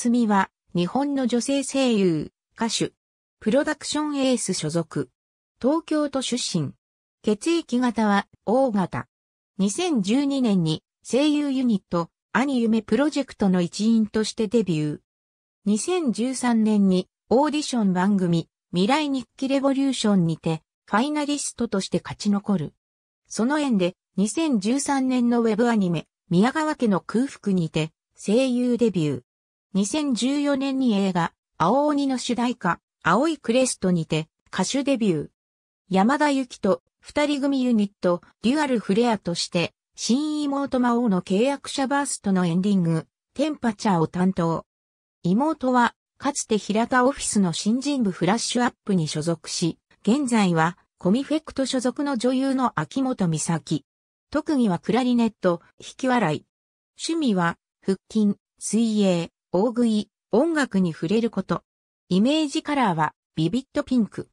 つみは、日本の女性声優、歌手、プロダクションエース所属。東京都出身。血液型は、O 型。2012年に声優ユニット、ア兄夢プロジェクトの一員としてデビュー。2013年にオーディション番組、未来日記レボリューションにて、ファイナリストとして勝ち残る。その縁で、2013年のウェブアニメ、宮川家の空腹にて、声優デビュー。2014年に映画、青鬼の主題歌、青いクレストにて歌手デビュー。山田ゆきと二人組ユニット、デュアルフレアとして、新妹魔王の契約者バーストのエンディング、テンパチャーを担当。妹は、かつて平田オフィスの新人部フラッシュアップに所属し、現在は、コミフェクト所属の女優の秋元美咲。特技はクラリネット、引き笑い。趣味は、腹筋、水泳、大食い、音楽に触れること。イメージカラーは、ビビットピンク。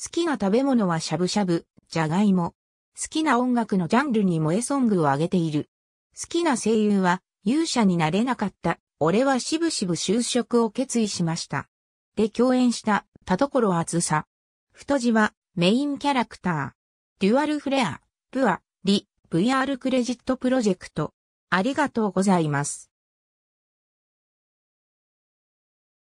好きな食べ物はしゃぶしゃぶ、じゃがいも。好きな音楽のジャンルに萌えソングをあげている。好きな声優は、勇者になれなかった、俺はしぶしぶ就職を決意しました。で共演した、田所厚さ。太字は、メインキャラクター。デュアルフレア、プア、リ、VR クレジットプロジェクト。ありがとうございます。